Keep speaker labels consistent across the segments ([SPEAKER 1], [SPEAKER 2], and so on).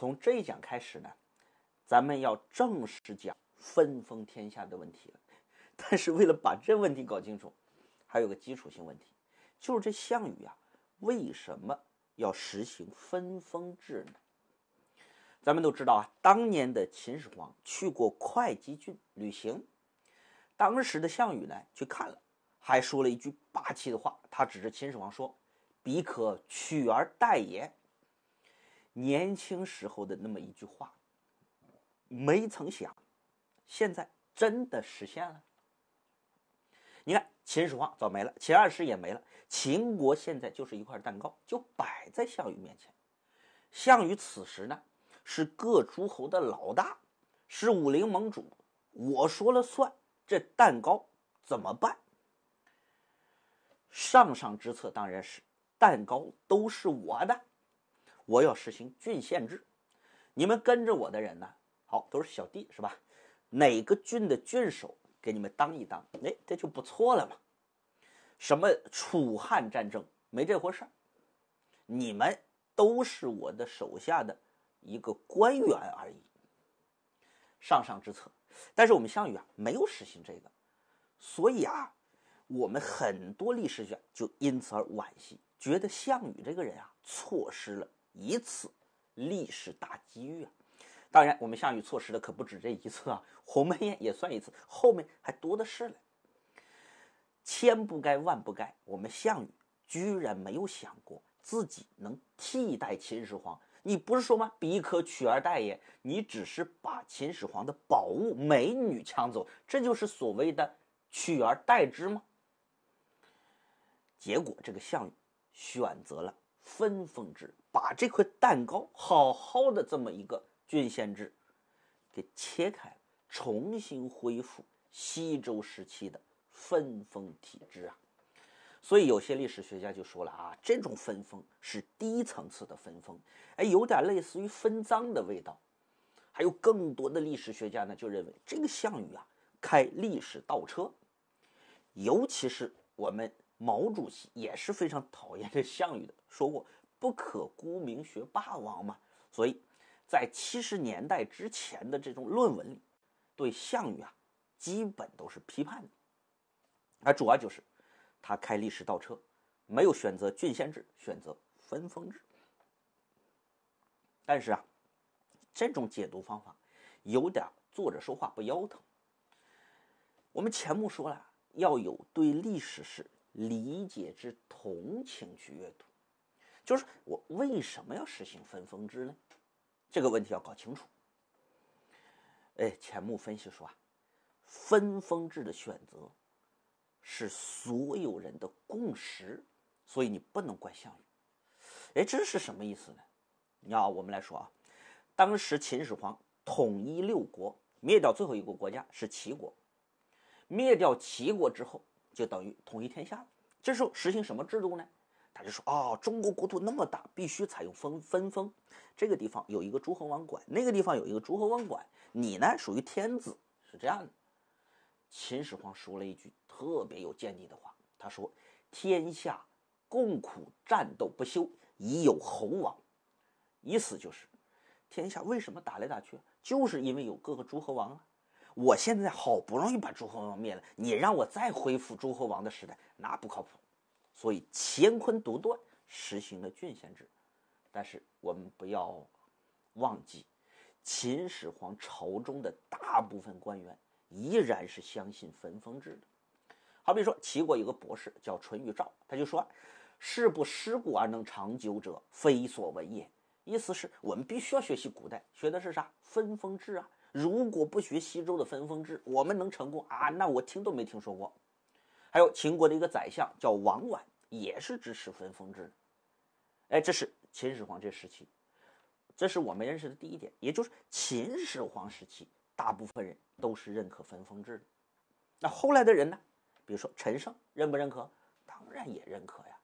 [SPEAKER 1] 从这一讲开始呢，咱们要正式讲分封天下的问题了。但是为了把这问题搞清楚，还有个基础性问题，就是这项羽啊为什么要实行分封制呢？咱们都知道啊，当年的秦始皇去过会稽郡旅行，当时的项羽呢去看了，还说了一句霸气的话，他指着秦始皇说：“彼可取而代也。”年轻时候的那么一句话，没曾想，现在真的实现了。你看，秦始皇早没了，秦二世也没了，秦国现在就是一块蛋糕，就摆在项羽面前。项羽此时呢，是各诸侯的老大，是武林盟主，我说了算。这蛋糕怎么办？上上之策当然是，蛋糕都是我的。我要实行郡县制，你们跟着我的人呢，好，都是小弟是吧？哪个郡的郡守给你们当一当，哎，这就不错了嘛。什么楚汉战争没这回事儿，你们都是我的手下的一个官员而已。上上之策，但是我们项羽啊，没有实行这个，所以啊，我们很多历史学家就因此而惋惜，觉得项羽这个人啊，错失了。一次历史大机遇啊！当然，我们项羽错失的可不止这一次啊，鸿门宴也算一次，后面还多的是嘞。千不该万不该，我们项羽居然没有想过自己能替代秦始皇。你不是说吗？彼可取而代也。你只是把秦始皇的宝物、美女抢走，这就是所谓的取而代之吗？结果，这个项羽选择了分封制。把这块蛋糕好好的这么一个郡县制给切开重新恢复西周时期的分封体制啊！所以有些历史学家就说了啊，这种分封是低层次的分封，哎，有点类似于分赃的味道。还有更多的历史学家呢，就认为这个项羽啊开历史倒车，尤其是我们毛主席也是非常讨厌这项羽的，说过。不可沽名学霸王嘛，所以，在七十年代之前的这种论文里，对项羽啊，基本都是批判的。啊，主要就是他开历史倒车，没有选择郡县制，选择分封制。但是啊，这种解读方法有点坐着说话不腰疼。我们前穆说了，要有对历史事理解之同情去阅读。就是我为什么要实行分封制呢？这个问题要搞清楚。哎，钱穆分析说啊，分封制的选择是所有人的共识，所以你不能怪项羽。哎，这是什么意思呢？你要我们来说啊，当时秦始皇统一六国，灭掉最后一个国家是齐国，灭掉齐国之后，就等于统一天下了。这时候实行什么制度呢？就说哦，中国国土那么大，必须采用分分封。这个地方有一个诸侯王管，那个地方有一个诸侯王管，你呢属于天子，是这样的。秦始皇说了一句特别有见地的话，他说：“天下共苦战斗不休，以有侯王。”意思就是，天下为什么打来打去，就是因为有各个诸侯王啊。我现在好不容易把诸侯王灭了，你让我再恢复诸侯王的时代，那不靠谱。所以，乾坤独断实行了郡县制，但是我们不要忘记，秦始皇朝中的大部分官员依然是相信分封制的。好，比说齐国有个博士叫淳于昭，他就说：“事不失古而能长久者，非所闻也。”意思是我们必须要学习古代，学的是啥？分封制啊！如果不学西周的分封制，我们能成功啊？那我听都没听说过。还有秦国的一个宰相叫王绾。也是支持分封制，哎，这是秦始皇这时期，这是我们认识的第一点，也就是秦始皇时期，大部分人都是认可分封制的。那后来的人呢？比如说陈胜认不认可？当然也认可呀。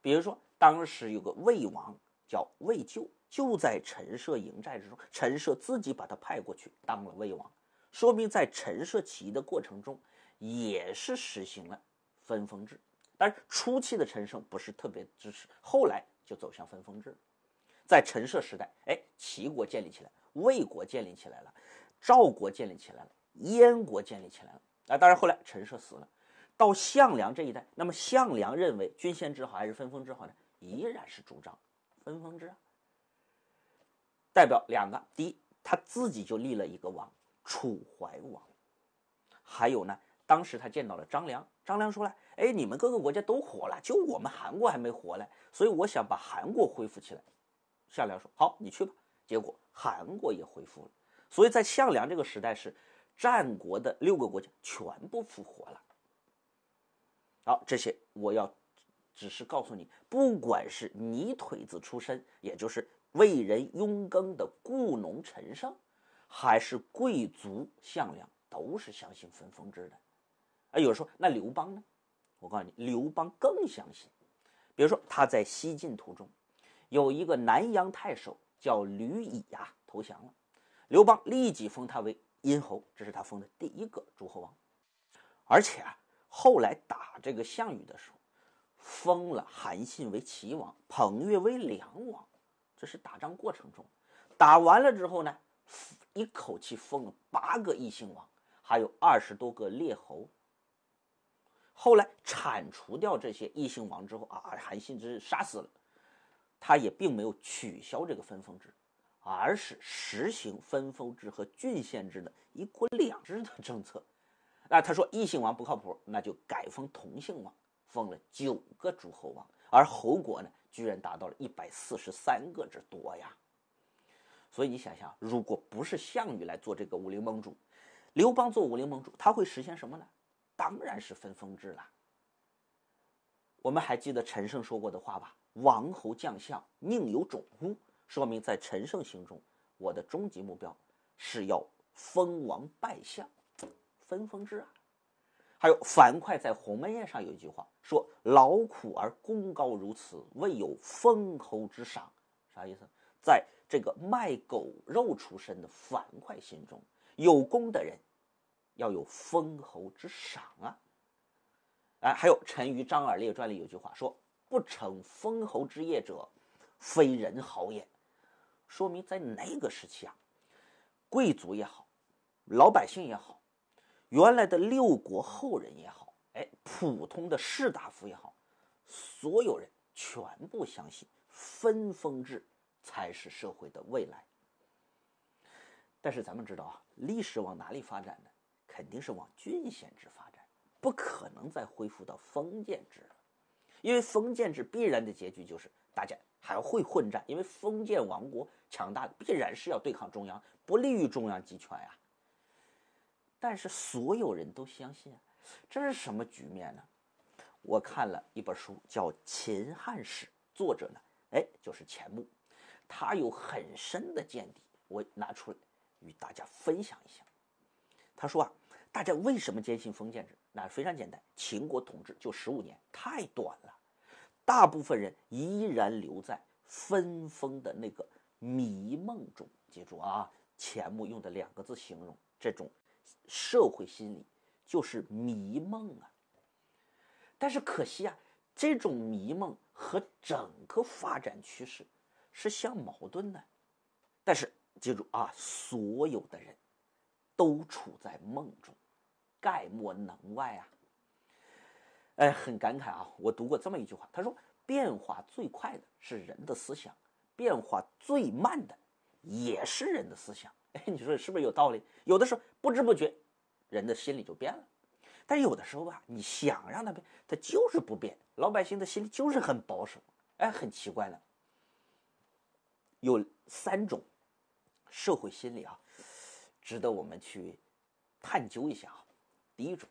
[SPEAKER 1] 比如说当时有个魏王叫魏咎，就在陈涉营寨之中，陈涉自己把他派过去当了魏王，说明在陈涉起义的过程中也是实行了分封制。但初期的陈胜不是特别支持，后来就走向分封制。在陈涉时代，哎，齐国建立起来魏国建立起来了，赵国建立起来了，燕国建立起来了。啊，当然，后来陈涉死了，到项梁这一代，那么项梁认为郡县制好还是分封制好呢？依然是主张分封制。代表两个，第一，他自己就立了一个王，楚怀王。还有呢，当时他见到了张良。张良说了：“哎，你们各个国家都活了，就我们韩国还没活嘞。所以我想把韩国恢复起来。”项梁说：“好，你去吧。”结果韩国也恢复了。所以在项梁这个时代，是战国的六个国家全部复活了。好，这些我要只是告诉你，不管是泥腿子出身，也就是为人佣耕的雇农、陈胜，还是贵族，项梁都是相信分封制的。啊，有人说那刘邦呢？我告诉你，刘邦更相信。比如说他在西进途中，有一个南阳太守叫吕乙啊，投降了。刘邦立即封他为殷侯，这是他封的第一个诸侯王。而且啊，后来打这个项羽的时候，封了韩信为齐王，彭越为梁王。这是打仗过程中，打完了之后呢，一口气封了八个异姓王，还有二十多个列侯。后来铲除掉这些异姓王之后啊，韩信之杀死了，他也并没有取消这个分封制，而是实行分封制和郡县制的一国两制的政策。那他说异姓王不靠谱，那就改封同姓王，封了九个诸侯王，而侯国呢，居然达到了一百四十三个之多呀。所以你想想，如果不是项羽来做这个武林盟主，刘邦做武林盟主，他会实现什么呢？当然是分封制了。我们还记得陈胜说过的话吧？“王侯将相宁有种乎？”说明在陈胜心中，我的终极目标是要封王拜相，分封制啊。还有樊哙在鸿门宴上有一句话，说：“劳苦而功高如此，未有封侯之赏。”啥意思？在这个卖狗肉出身的樊哙心中，有功的人。要有封侯之赏啊！哎，还有《陈余张耳列传》里有句话说：“不成封侯之业者，非人豪也。”说明在那个时期啊，贵族也好，老百姓也好，原来的六国后人也好，哎，普通的士大夫也好，所有人全部相信分封制才是社会的未来。但是咱们知道啊，历史往哪里发展呢？肯定是往郡县制发展，不可能再恢复到封建制了，因为封建制必然的结局就是大家还会混战，因为封建王国强大的必然是要对抗中央，不利于中央集权呀。但是所有人都相信，这是什么局面呢？我看了一本书叫《秦汉史》，作者呢，哎，就是钱穆，他有很深的见地，我拿出来与大家分享一下。他说啊。大家为什么坚信封建制？那非常简单，秦国统治就十五年，太短了，大部分人依然留在分封的那个迷梦中。记住啊，钱穆用的两个字形容这种社会心理，就是迷梦啊。但是可惜啊，这种迷梦和整个发展趋势是相矛盾的。但是记住啊，所有的人都处在梦中。概莫能外啊！哎，很感慨啊！我读过这么一句话，他说：“变化最快的是人的思想，变化最慢的也是人的思想。”哎，你说是不是有道理？有的时候不知不觉人的心理就变了，但有的时候吧，你想让他变，他就是不变。老百姓的心里就是很保守。哎，很奇怪了，有三种社会心理啊，值得我们去探究一下啊。第一种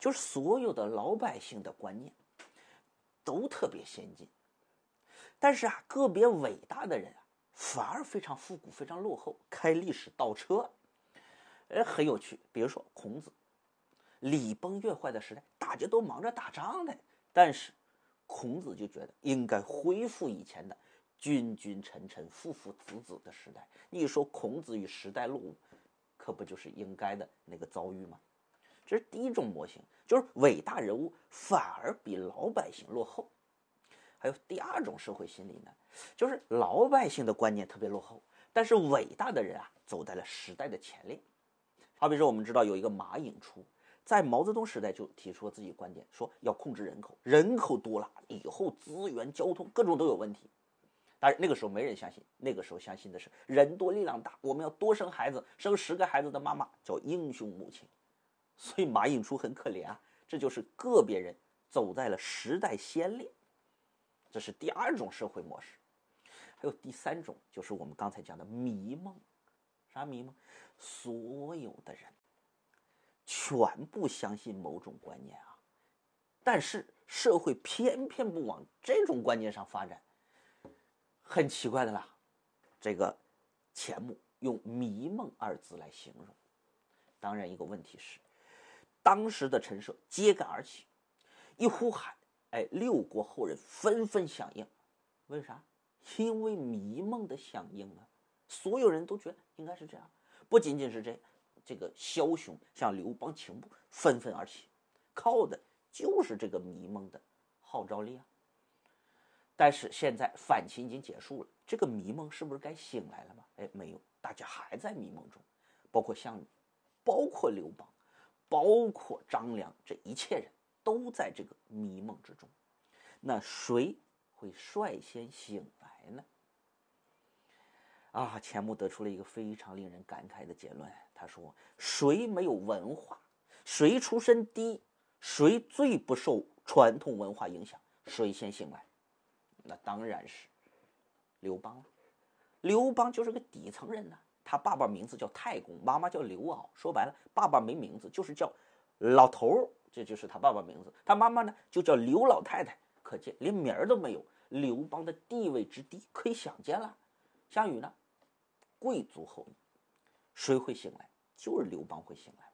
[SPEAKER 1] 就是所有的老百姓的观念都特别先进，但是啊，个别伟大的人啊，反而非常复古、非常落后，开历史倒车，哎，很有趣。比如说孔子，礼崩乐坏的时代，大家都忙着打仗呢，但是孔子就觉得应该恢复以前的君君臣臣、父父子子的时代。你说孔子与时代落伍，可不就是应该的那个遭遇吗？这是第一种模型，就是伟大人物反而比老百姓落后。还有第二种社会心理呢，就是老百姓的观念特别落后，但是伟大的人啊走在了时代的前列。好比说，我们知道有一个马寅初，在毛泽东时代就提出了自己观点，说要控制人口，人口多了以后资源、交通各种都有问题。但是那个时候没人相信，那个时候相信的是人多力量大，我们要多生孩子，生十个孩子的妈妈叫英雄母亲。所以马寅初很可怜啊，这就是个别人走在了时代先列，这是第二种社会模式。还有第三种，就是我们刚才讲的迷梦，啥迷梦？所有的人全部相信某种观念啊，但是社会偏偏不往这种观念上发展，很奇怪的啦。这个钱穆用“迷梦”二字来形容。当然，一个问题是。当时的陈涉揭竿而起，一呼喊，哎，六国后人纷纷响应。为啥？因为迷梦的响应啊！所有人都觉得应该是这样。不仅仅是这，这个枭雄像刘邦、请布纷纷而起，靠的就是这个迷梦的号召力啊！但是现在反秦已经结束了，这个迷梦是不是该醒来了吗？哎，没有，大家还在迷梦中，包括项羽，包括刘邦。包括张良，这一切人都在这个迷梦之中。那谁会率先醒来呢？啊，钱穆得出了一个非常令人感慨的结论。他说：“谁没有文化，谁出身低，谁最不受传统文化影响，谁先醒来？那当然是刘邦了。刘邦就是个底层人呢。”他爸爸名字叫太公，妈妈叫刘媪。说白了，爸爸没名字，就是叫老头儿，这就是他爸爸名字。他妈妈呢，就叫刘老太太。可见连名儿都没有，刘邦的地位之低，可以想见了。项羽呢，贵族后裔，谁会醒来？就是刘邦会醒来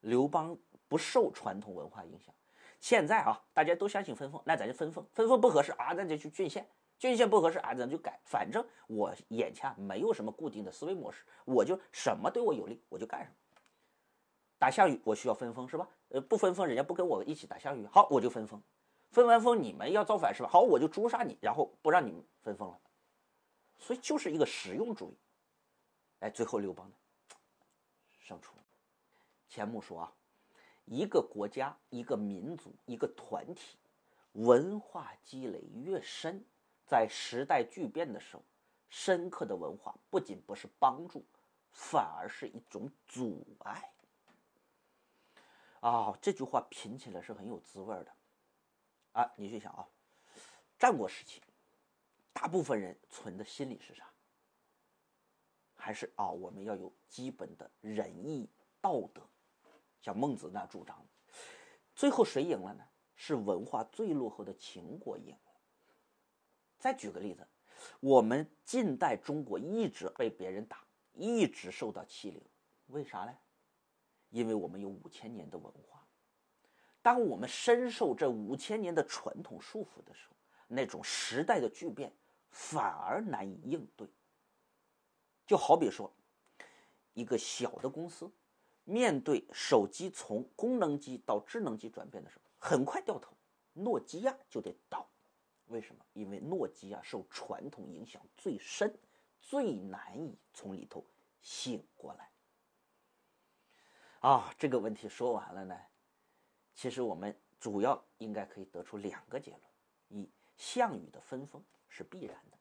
[SPEAKER 1] 刘邦不受传统文化影响。现在啊，大家都相信分封，那咱就分封。分封不合适啊，那就去郡县。均线不合适，啊，咱就改。反正我眼下没有什么固定的思维模式，我就什么对我有利，我就干什么。打项羽，我需要分封，是吧？呃，不分封，人家不跟我一起打项羽。好，我就分封。分完封，你们要造反，是吧？好，我就诛杀你，然后不让你们分封了。所以就是一个实用主义。哎，最后刘邦呢，胜出。钱穆说啊，一个国家、一个民族、一个团体，文化积累越深。在时代巨变的时候，深刻的文化不仅不是帮助，反而是一种阻碍。啊，这句话品起来是很有滋味的。啊，你去想啊，战国时期，大部分人存的心理是啥？还是啊，我们要有基本的仁义道德，像孟子那主张。最后谁赢了呢？是文化最落后的秦国赢。再举个例子，我们近代中国一直被别人打，一直受到欺凌，为啥呢？因为我们有五千年的文化。当我们深受这五千年的传统束缚的时候，那种时代的巨变反而难以应对。就好比说，一个小的公司，面对手机从功能机到智能机转变的时候，很快掉头，诺基亚就得倒。为什么？因为诺基亚受传统影响最深，最难以从里头醒过来。啊，这个问题说完了呢。其实我们主要应该可以得出两个结论：一项羽的分封是必然的，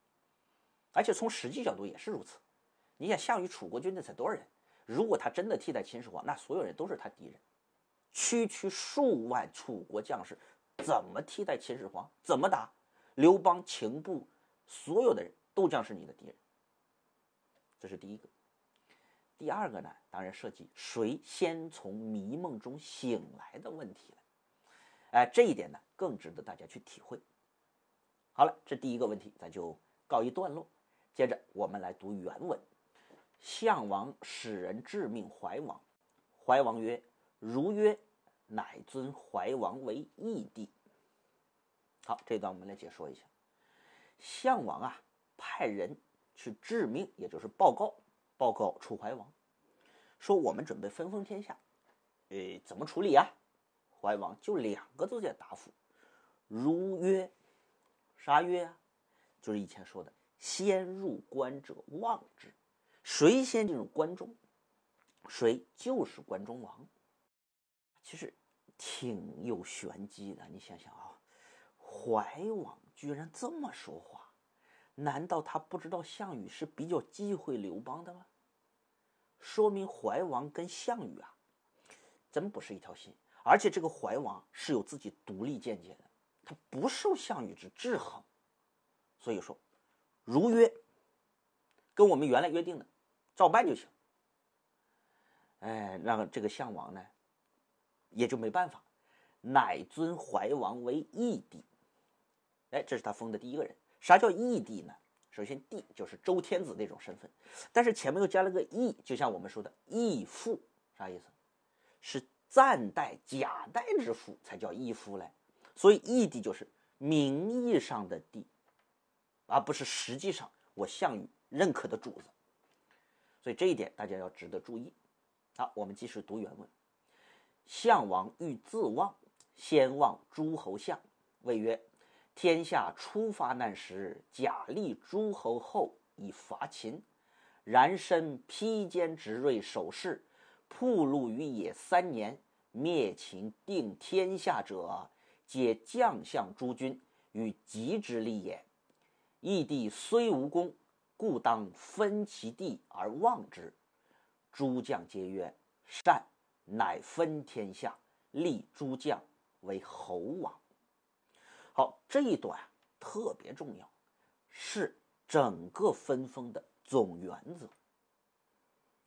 [SPEAKER 1] 而且从实际角度也是如此。你想，项羽楚国军队才多少人？如果他真的替代秦始皇，那所有人都是他敌人。区区数万楚国将士，怎么替代秦始皇？怎么打？刘邦情部所有的人都将是你的敌人，这是第一个。第二个呢，当然涉及谁先从迷梦中醒来的问题了。哎，这一点呢，更值得大家去体会。好了，这第一个问题咱就告一段落。接着我们来读原文：项王使人致命怀王，怀王曰：“如约，乃尊怀王为义帝。”好，这段我们来解说一下。项王啊，派人去致命，也就是报告，报告楚怀王，说我们准备分封天下，呃，怎么处理啊？怀王就两个字在答复：如约。啥约啊？就是以前说的“先入关者望之”，谁先进入关中，谁就是关中王。其实挺有玄机的，你想想啊。怀王居然这么说话，难道他不知道项羽是比较忌讳刘邦的吗？说明怀王跟项羽啊，真不是一条心。而且这个怀王是有自己独立见解的，他不受项羽之制衡。所以说，如约，跟我们原来约定的，照办就行。哎，让这个项王呢，也就没办法，乃尊怀王为义帝。哎，这是他封的第一个人。啥叫义帝呢？首先，帝就是周天子那种身份，但是前面又加了个义，就像我们说的义父，啥意思？是暂代假代之父才叫义父嘞。所以义帝就是名义上的帝，而不是实际上我项羽认可的主子。所以这一点大家要值得注意。好，我们继续读原文：项王欲自忘，先忘诸侯相谓曰。天下初发难时，假立诸侯后以伐秦。然身披坚执锐，守势，铺路于野三年，灭秦定天下者，皆将相诸君与极之利也。义帝虽无功，故当分其地而望之。诸将皆曰：“善。”乃分天下，立诸将为侯王。好，这一段啊特别重要，是整个分封的总原则。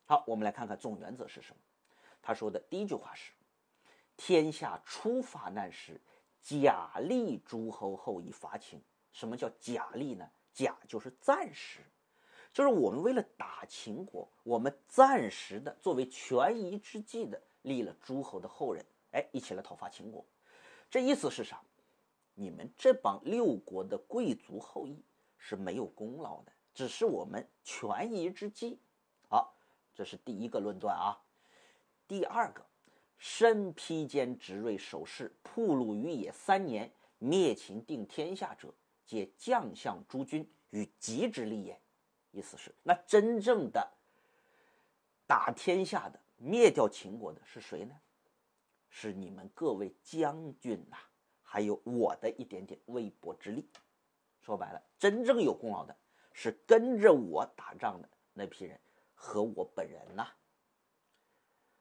[SPEAKER 1] 好，我们来看看总原则是什么。他说的第一句话是：“天下初发难时，假立诸侯后以伐秦。”什么叫假立呢？假就是暂时，就是我们为了打秦国，我们暂时的作为权宜之计的立了诸侯的后人，哎，一起来讨伐秦国。这意思是啥？你们这帮六国的贵族后裔是没有功劳的，只是我们权宜之计。好，这是第一个论断啊。第二个，身披坚执锐，守势铺路于野三年，灭秦定天下者，皆将相诸君与极之利也。意思是，那真正的打天下的、灭掉秦国的是谁呢？是你们各位将军呐。还有我的一点点微薄之力，说白了，真正有功劳的是跟着我打仗的那批人和我本人呐。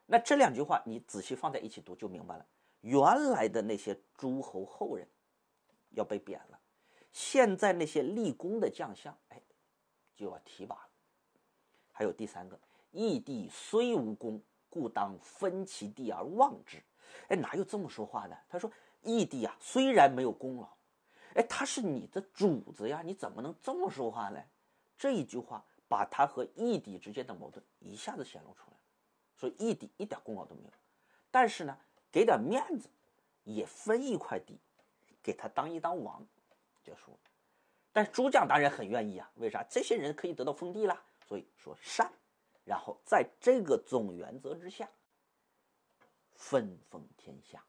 [SPEAKER 1] 那这两句话你仔细放在一起读就明白了。原来的那些诸侯后人要被贬了，现在那些立功的将相，哎，就要提拔了。还有第三个，异地虽无功，故当分其地而望之。哎，哪有这么说话的？他说。义帝啊，虽然没有功劳，哎，他是你的主子呀，你怎么能这么说话呢？这一句话把他和义帝之间的矛盾一下子显露出来。所以义帝一点功劳都没有，但是呢，给点面子，也分一块地给他当一当王，就说。但诸将当然很愿意啊，为啥？这些人可以得到封地啦。所以说善，然后在这个总原则之下，分封天下。